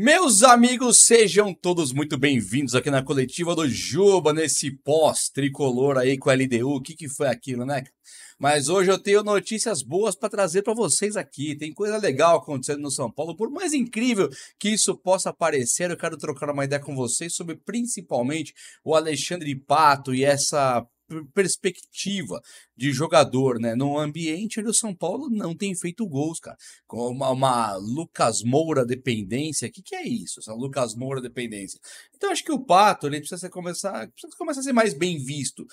Meus amigos, sejam todos muito bem-vindos aqui na coletiva do Juba, nesse pós-tricolor aí com a LDU. O que, que foi aquilo, né? Mas hoje eu tenho notícias boas para trazer para vocês aqui. Tem coisa legal acontecendo no São Paulo. Por mais incrível que isso possa parecer, eu quero trocar uma ideia com vocês sobre principalmente o Alexandre Pato e essa perspectiva de jogador, né? Num ambiente onde o São Paulo não tem feito gols, cara. Com uma, uma Lucas Moura dependência, o que, que é isso? Essa Lucas Moura dependência. Então acho que o Pato ele precisa ser, começar, precisa começar a ser mais bem visto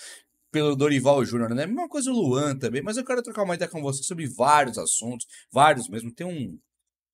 pelo Dorival Júnior, né? Mesma coisa o Luan também, mas eu quero trocar uma ideia com você sobre vários assuntos, vários mesmo. Tem um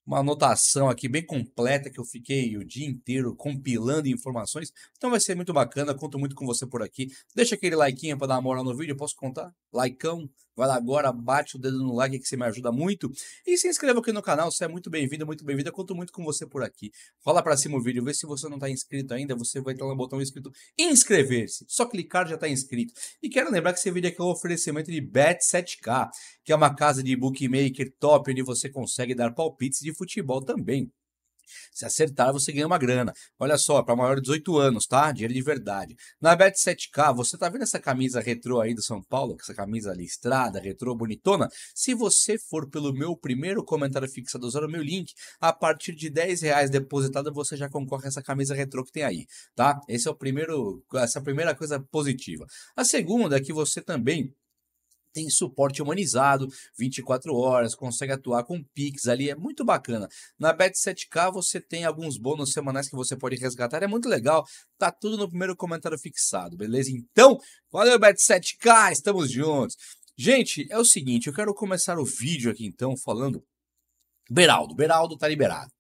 uma anotação aqui bem completa que eu fiquei o dia inteiro compilando informações. Então vai ser muito bacana, conto muito com você por aqui. Deixa aquele like para dar uma moral no vídeo, posso contar? Likeão, Vai lá agora, bate o dedo no like que você me ajuda muito. E se inscreva aqui no canal, você é muito bem-vindo, muito bem-vinda. Conto muito com você por aqui. Rola para cima o vídeo, vê se você não está inscrito ainda. Você vai entrar no botão escrito inscrever-se. Só clicar já está inscrito. E quero lembrar que esse vídeo aqui é um oferecimento de Bet7k, que é uma casa de bookmaker top onde você consegue dar palpites de futebol também. Se acertar, você ganha uma grana. Olha só, para maior de 18 anos, tá? Dinheiro de verdade. Na Bet7K, você tá vendo essa camisa retrô aí do São Paulo? Essa camisa listrada, retrô, bonitona? Se você for pelo meu primeiro comentário fixado, usar o meu link, a partir de 10 reais depositado, você já concorre a essa camisa retrô que tem aí, tá? Esse é o primeiro, essa é a primeira coisa positiva. A segunda é que você também tem suporte humanizado, 24 horas, consegue atuar com Pix ali, é muito bacana. Na Bet7K você tem alguns bônus semanais que você pode resgatar, é muito legal. Tá tudo no primeiro comentário fixado, beleza? Então, valeu Bet7K, estamos juntos. Gente, é o seguinte, eu quero começar o vídeo aqui então falando Beraldo, Beraldo tá liberado.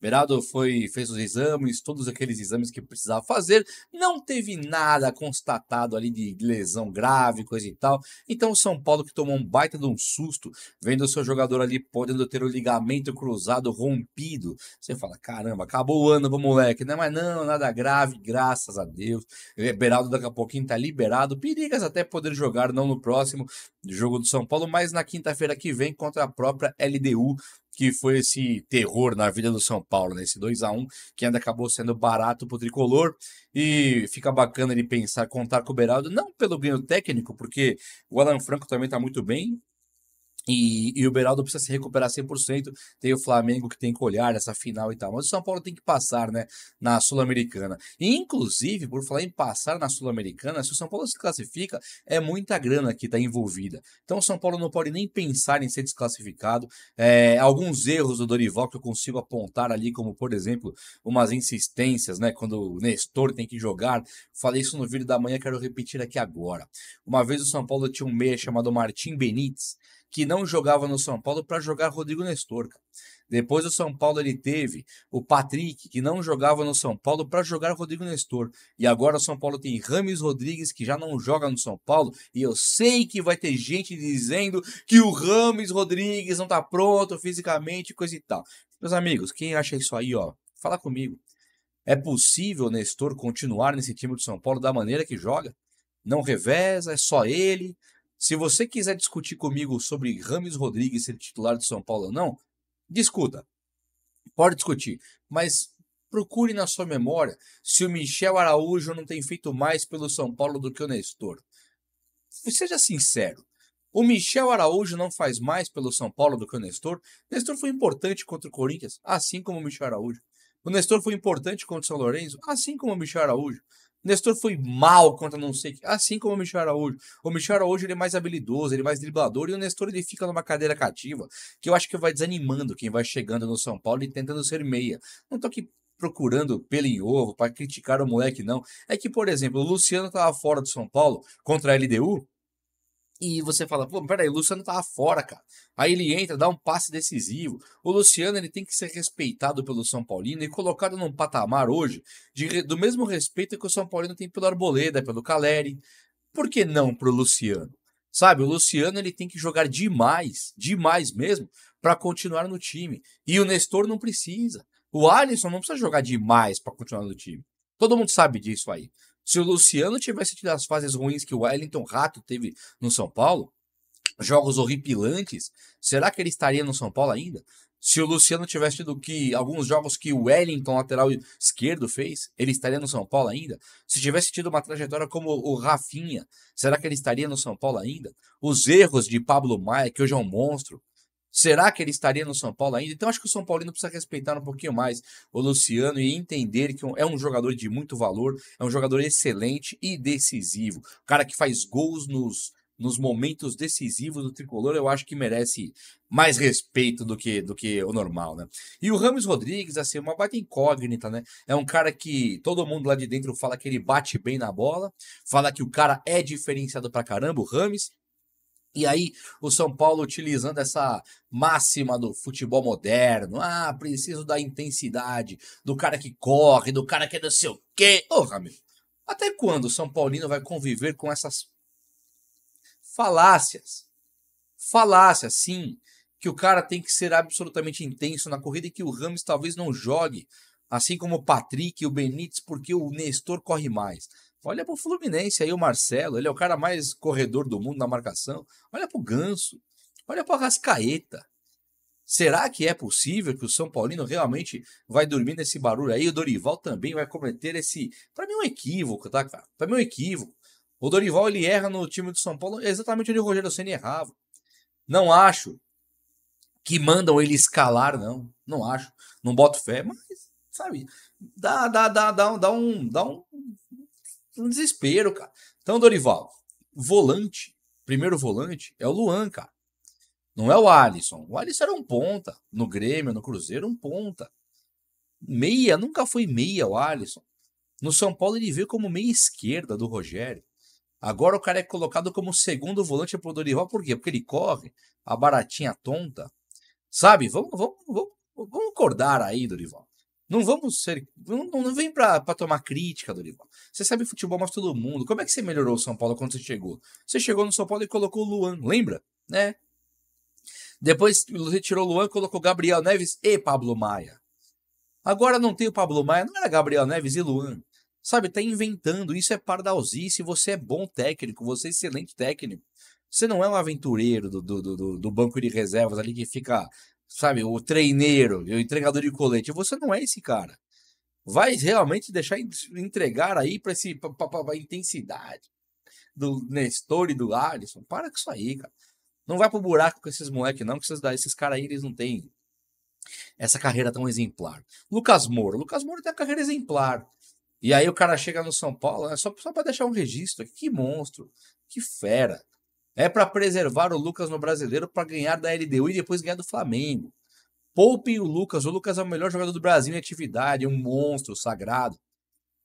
Beraldo foi, fez os exames, todos aqueles exames que precisava fazer, não teve nada constatado ali de lesão grave, coisa e tal. Então o São Paulo que tomou um baita de um susto, vendo o seu jogador ali podendo ter o ligamento cruzado rompido. Você fala, caramba, acabou o ano pro moleque, né? Mas não, nada grave, graças a Deus. É, Beraldo daqui a pouquinho tá liberado, perigas até poder jogar, não no próximo jogo do São Paulo, mas na quinta-feira que vem contra a própria LDU que foi esse terror na vida do São Paulo, né? Esse 2 a 1 que ainda acabou sendo barato pro tricolor. E fica bacana ele pensar, contar com o Beraldo, não pelo ganho técnico, porque o Alan Franco também tá muito bem, e, e, o Beraldo precisa se recuperar 100%. Tem o Flamengo que tem que olhar nessa final e tal. Mas o São Paulo tem que passar, né? Na Sul-Americana. E, inclusive, por falar em passar na Sul-Americana, se o São Paulo se classifica, é muita grana que está envolvida. Então, o São Paulo não pode nem pensar em ser desclassificado. É, alguns erros do Dorival que eu consigo apontar ali, como, por exemplo, umas insistências, né? Quando o Nestor tem que jogar. Falei isso no vídeo da manhã, quero repetir aqui agora. Uma vez o São Paulo tinha um meia chamado Martim Benítez que não jogava no São Paulo para jogar Rodrigo Nestor. Depois o São Paulo ele teve o Patrick, que não jogava no São Paulo para jogar Rodrigo Nestor. E agora o São Paulo tem Rames Rodrigues, que já não joga no São Paulo. E eu sei que vai ter gente dizendo que o Rames Rodrigues não está pronto fisicamente, coisa e tal. Meus amigos, quem acha isso aí, ó, fala comigo. É possível o Nestor continuar nesse time do São Paulo da maneira que joga? Não reveza, é só ele. Se você quiser discutir comigo sobre Rames Rodrigues ser titular de São Paulo ou não, discuta. Pode discutir, mas procure na sua memória se o Michel Araújo não tem feito mais pelo São Paulo do que o Nestor. Seja sincero. O Michel Araújo não faz mais pelo São Paulo do que o Nestor. Nestor foi importante contra o Corinthians, assim como o Michel Araújo. O Nestor foi importante contra o São Lourenço, assim como o Michel Araújo. Nestor foi mal contra não sei que. Assim como o Michel Araújo. O Michel Araújo ele é mais habilidoso, ele é mais driblador. E o Nestor ele fica numa cadeira cativa que eu acho que vai desanimando quem vai chegando no São Paulo e tentando ser meia. Não tô aqui procurando pelo em ovo para criticar o moleque, não. É que, por exemplo, o Luciano estava fora do São Paulo contra a LDU. E você fala, pô, peraí, o Luciano tava fora, cara. Aí ele entra, dá um passe decisivo. O Luciano ele tem que ser respeitado pelo São Paulino e colocado num patamar hoje de, do mesmo respeito que o São Paulino tem pelo Arboleda, pelo Caleri. Por que não pro Luciano? Sabe, o Luciano ele tem que jogar demais, demais mesmo, para continuar no time. E o Nestor não precisa. O Alisson não precisa jogar demais para continuar no time. Todo mundo sabe disso aí. Se o Luciano tivesse tido as fases ruins que o Wellington Rato teve no São Paulo, jogos horripilantes, será que ele estaria no São Paulo ainda? Se o Luciano tivesse tido que alguns jogos que o Wellington, lateral esquerdo, fez, ele estaria no São Paulo ainda? Se tivesse tido uma trajetória como o Rafinha, será que ele estaria no São Paulo ainda? Os erros de Pablo Maia, que hoje é um monstro, Será que ele estaria no São Paulo ainda? Então acho que o São Paulino precisa respeitar um pouquinho mais o Luciano e entender que é um jogador de muito valor, é um jogador excelente e decisivo. O cara que faz gols nos, nos momentos decisivos do tricolor, eu acho que merece mais respeito do que, do que o normal, né? E o Ramos Rodrigues, assim, é uma baita incógnita, né? É um cara que todo mundo lá de dentro fala que ele bate bem na bola, fala que o cara é diferenciado pra caramba, o Rames, e aí, o São Paulo utilizando essa máxima do futebol moderno. Ah, preciso da intensidade, do cara que corre, do cara que é não sei o quê. Ô, oh, até quando o São Paulino vai conviver com essas falácias? Falácias, sim, que o cara tem que ser absolutamente intenso na corrida e que o Ramos talvez não jogue, assim como o Patrick e o Benítez, porque o Nestor corre mais. Olha pro Fluminense aí, o Marcelo, ele é o cara mais corredor do mundo na marcação. Olha pro Ganso, olha pro Rascaeta. Será que é possível que o São Paulino realmente vai dormir nesse barulho aí? O Dorival também vai cometer esse, para mim, um equívoco, tá, cara? Para mim, um equívoco. O Dorival ele erra no time do São Paulo exatamente onde o Rogério Senna errava. Não acho que mandam ele escalar, não. Não acho. Não boto fé, mas, sabe, dá, dá, dá, dá, dá um. Dá um no desespero, cara. Então, Dorival, volante, primeiro volante é o Luan, cara. Não é o Alisson. O Alisson era um ponta. No Grêmio, no Cruzeiro, um ponta. Meia, nunca foi meia o Alisson. No São Paulo ele veio como meia esquerda do Rogério. Agora o cara é colocado como segundo volante pro Dorival. Por quê? Porque ele corre, a baratinha tonta. Sabe? Vamos, vamos, vamos, vamos acordar aí, Dorival. Não vamos ser. Não, não vem para tomar crítica, Dorival. Você sabe futebol, que todo mundo. Como é que você melhorou o São Paulo quando você chegou? Você chegou no São Paulo e colocou o Luan, lembra? Né? Depois retirou o Luan, colocou Gabriel Neves e Pablo Maia. Agora não tem o Pablo Maia, não era Gabriel Neves e Luan. Sabe, tá inventando, isso é pardalzice, você é bom técnico, você é excelente técnico. Você não é um aventureiro do, do, do, do banco de reservas ali que fica sabe, o treineiro, o entregador de colete. Você não é esse cara. Vai realmente deixar entregar aí para esse pra, pra, pra, intensidade do Nestor e do Alisson. Para com isso aí, cara. Não vai pro buraco com esses moleques, não, que esses, esses caras aí eles não têm essa carreira tão exemplar. Lucas Moura. Lucas Moura tem a carreira exemplar. E aí o cara chega no São Paulo, é só, só para deixar um registro. Que monstro, que fera. É para preservar o Lucas no brasileiro para ganhar da LDU e depois ganhar do Flamengo. Poupem o Lucas. O Lucas é o melhor jogador do Brasil em atividade, é um monstro sagrado.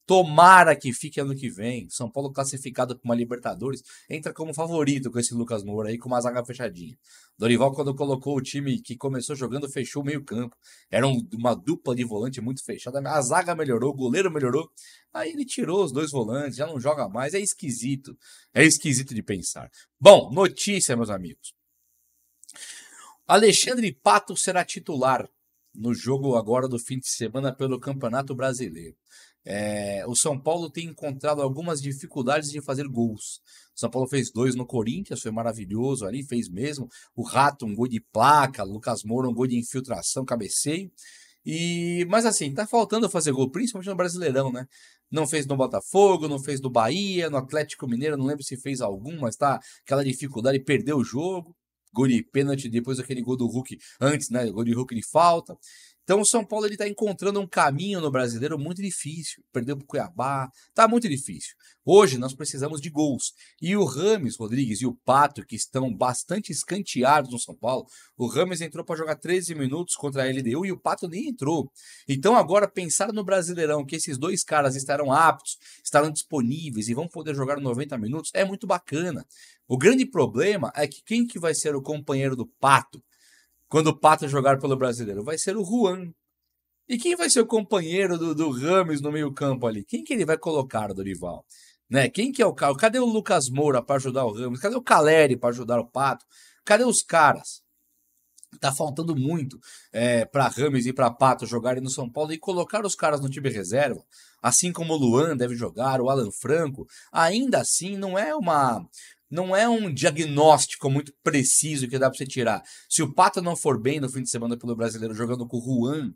Tomara que fique ano que vem. São Paulo classificado para uma Libertadores. Entra como favorito com esse Lucas Moura aí, com uma zaga fechadinha. Dorival, quando colocou o time que começou jogando, fechou o meio-campo. Era uma dupla de volante muito fechada. A zaga melhorou, o goleiro melhorou. Aí ele tirou os dois volantes, já não joga mais. É esquisito. É esquisito de pensar. Bom, notícia, meus amigos. Alexandre Pato será titular no jogo agora do fim de semana pelo Campeonato Brasileiro. É, o São Paulo tem encontrado algumas dificuldades de fazer gols. O São Paulo fez dois no Corinthians, foi maravilhoso ali, fez mesmo. O Rato, um gol de placa, Lucas Moura, um gol de infiltração, cabeceio. E, mas assim, tá faltando fazer gol, principalmente no Brasileirão, né? Não fez no Botafogo, não fez no Bahia, no Atlético Mineiro, não lembro se fez algum, mas tá aquela dificuldade, perdeu o jogo. Gol de pênalti, depois aquele gol do Hulk antes, né? Gol de Hulk de falta. Então o São Paulo ele está encontrando um caminho no brasileiro muito difícil. Perdeu para o Cuiabá, tá muito difícil. Hoje nós precisamos de gols. E o Rames Rodrigues e o Pato, que estão bastante escanteados no São Paulo, o Rames entrou para jogar 13 minutos contra a LDU e o Pato nem entrou. Então agora pensar no Brasileirão que esses dois caras estarão aptos, estarão disponíveis e vão poder jogar 90 minutos é muito bacana. O grande problema é que quem que vai ser o companheiro do Pato? quando o Pato jogar pelo brasileiro? Vai ser o Juan. E quem vai ser o companheiro do, do Rames no meio-campo ali? Quem que ele vai colocar, Dorival? Né? Quem que é o cara? Cadê o Lucas Moura para ajudar o Ramos? Cadê o Caleri para ajudar o Pato? Cadê os caras? Tá faltando muito é, para Rames e para Pato jogarem no São Paulo e colocar os caras no time reserva, assim como o Luan deve jogar, o Alan Franco. Ainda assim, não é uma não é um diagnóstico muito preciso que dá para você tirar. Se o Pato não for bem no fim de semana pelo brasileiro jogando com o Juan,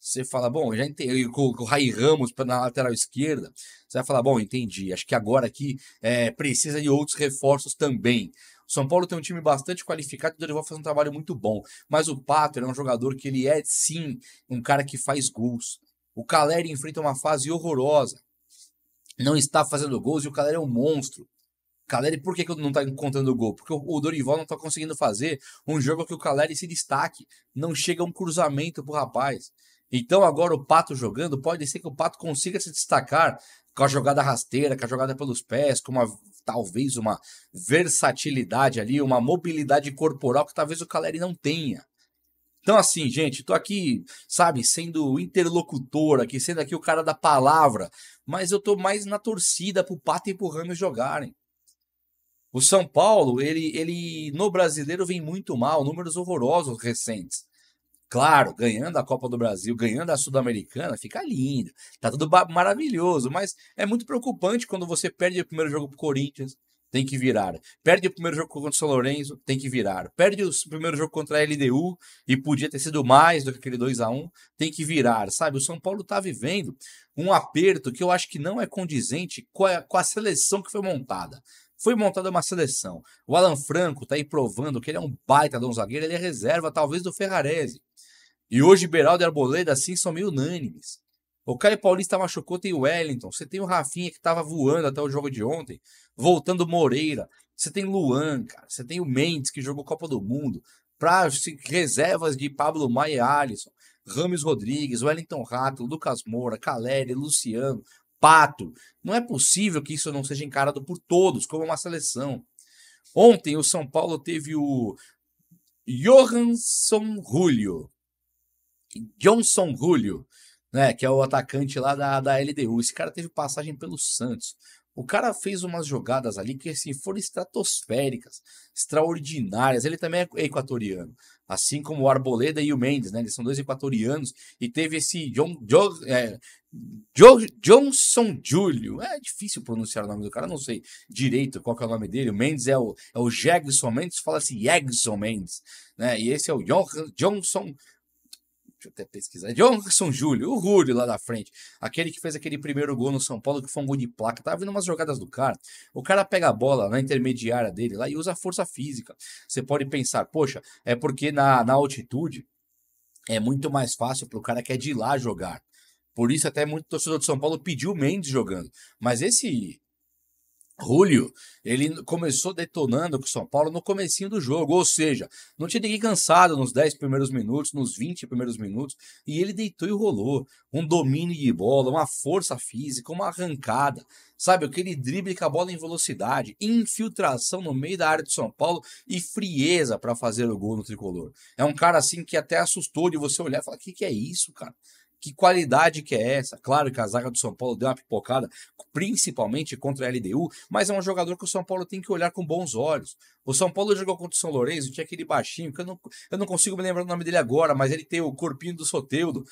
você fala, bom, já entendi, com, com o Rai Ramos na lateral esquerda, você vai falar, bom, entendi, acho que agora aqui é, precisa de outros reforços também. O São Paulo tem um time bastante qualificado e o Dorival faz um trabalho muito bom. Mas o Pato é um jogador que ele é, sim, um cara que faz gols. O Caleri enfrenta uma fase horrorosa. Não está fazendo gols e o Caleri é um monstro. Caleri, por que, que não tá encontrando gol? Porque o Dorival não tá conseguindo fazer um jogo que o Caleri se destaque. Não chega um cruzamento pro rapaz. Então agora o Pato jogando, pode ser que o Pato consiga se destacar com a jogada rasteira, com a jogada pelos pés, com uma talvez uma versatilidade ali, uma mobilidade corporal que talvez o Caleri não tenha. Então, assim, gente, tô aqui, sabe, sendo interlocutor aqui, sendo aqui o cara da palavra, mas eu tô mais na torcida pro Pato e pro Ramos jogarem. O São Paulo, ele, ele no brasileiro vem muito mal, números horrorosos recentes. Claro, ganhando a Copa do Brasil, ganhando a Sul-Americana, fica lindo, tá tudo maravilhoso, mas é muito preocupante quando você perde o primeiro jogo pro Corinthians, tem que virar. Perde o primeiro jogo contra o São Lourenço, tem que virar. Perde o primeiro jogo contra a LDU e podia ter sido mais do que aquele 2 a 1 tem que virar, sabe? O São Paulo tá vivendo um aperto que eu acho que não é condizente com a, com a seleção que foi montada foi montada uma seleção. O Alan Franco está aí provando que ele é um baita de um zagueiro, ele é reserva talvez do Ferrarese. E hoje Beraldo e Arboleda assim são meio unânimes. O Caio Paulista machucou, tem o Wellington. Você tem o Rafinha que estava voando até o jogo de ontem, voltando Moreira. Você tem Luan, cara. Você tem o Mendes que jogou Copa do Mundo. Para assim, reservas de Pablo Maia e Alisson. Rames Rodrigues, Wellington Rato, Lucas Moura, Caleri, Luciano, pato. Não é possível que isso não seja encarado por todos como é uma seleção. Ontem o São Paulo teve o Johansson Julio. Johnson Julio, né, que é o atacante lá da, da LDU. Esse cara teve passagem pelo Santos. O cara fez umas jogadas ali que assim, foram estratosféricas, extraordinárias. Ele também é equatoriano assim como o Arboleda e o Mendes, né? Eles são dois equatorianos e teve esse John, é, Johnson Júlio. É difícil pronunciar o nome do cara, não sei direito qual é o nome dele. O Mendes é o, é o Mendes, fala-se Jagson Mendes, né? E esse é o John, Johnson eu até pesquisar. Johnson Júlio, o Rúlio lá da frente. Aquele que fez aquele primeiro gol no São Paulo, que foi um gol de placa. Tava vendo umas jogadas do cara. O cara pega a bola na intermediária dele lá e usa força física. Você pode pensar, poxa, é porque na, na altitude é muito mais fácil para o cara que é de lá jogar. Por isso, até muito torcedor de São Paulo pediu o Mendes jogando. Mas esse Julio, ele começou detonando com o São Paulo no comecinho do jogo, ou seja, não tinha ninguém cansado nos 10 primeiros minutos, nos 20 primeiros minutos, e ele deitou e rolou. Um domínio de bola, uma força física, uma arrancada, sabe? Aquele drible com a bola em velocidade, infiltração no meio da área do São Paulo e frieza para fazer o gol no tricolor. É um cara assim que até assustou de você olhar e falar: o que, que é isso, cara? Que qualidade que é essa? Claro que a zaga do São Paulo deu uma pipocada, principalmente contra a LDU, mas é um jogador que o São Paulo tem que olhar com bons olhos. O São Paulo jogou contra o São Lourenço, tinha aquele baixinho, que eu não, eu não consigo me lembrar o nome dele agora, mas ele tem o corpinho do Soteudo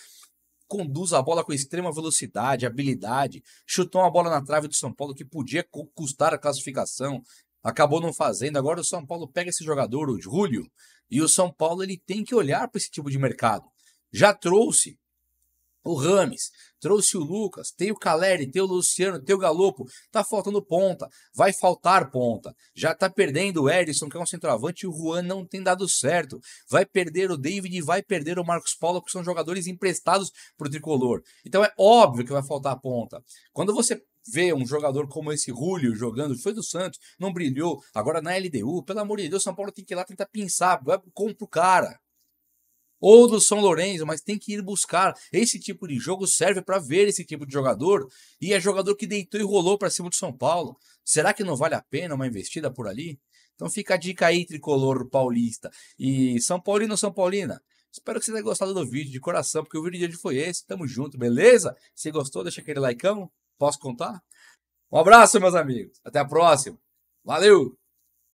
conduz a bola com extrema velocidade, habilidade, chutou uma bola na trave do São Paulo que podia custar a classificação, acabou não fazendo. Agora o São Paulo pega esse jogador, o Júlio, e o São Paulo ele tem que olhar para esse tipo de mercado. Já trouxe o Rames, trouxe o Lucas, tem o Caleri, tem o Luciano, tem o Galopo, tá faltando ponta, vai faltar ponta. Já tá perdendo o Edson, que é um centroavante, e o Juan não tem dado certo. Vai perder o David e vai perder o Marcos Paulo, que são jogadores emprestados pro tricolor. Então é óbvio que vai faltar ponta. Quando você ver um jogador como esse Julio jogando, foi do Santos, não brilhou, agora na LDU, pelo amor de Deus, São Paulo tem que ir lá tentar pensar, compra o cara ou do São Lourenço, mas tem que ir buscar. Esse tipo de jogo serve para ver esse tipo de jogador. E é jogador que deitou e rolou para cima do São Paulo. Será que não vale a pena uma investida por ali? Então fica a dica aí, tricolor paulista. E São Paulino, São Paulina. Espero que você tenha gostado do vídeo de coração, porque o vídeo de hoje foi esse. Tamo junto, beleza? Se gostou, deixa aquele likeão. Posso contar? Um abraço, meus amigos. Até a próxima. Valeu!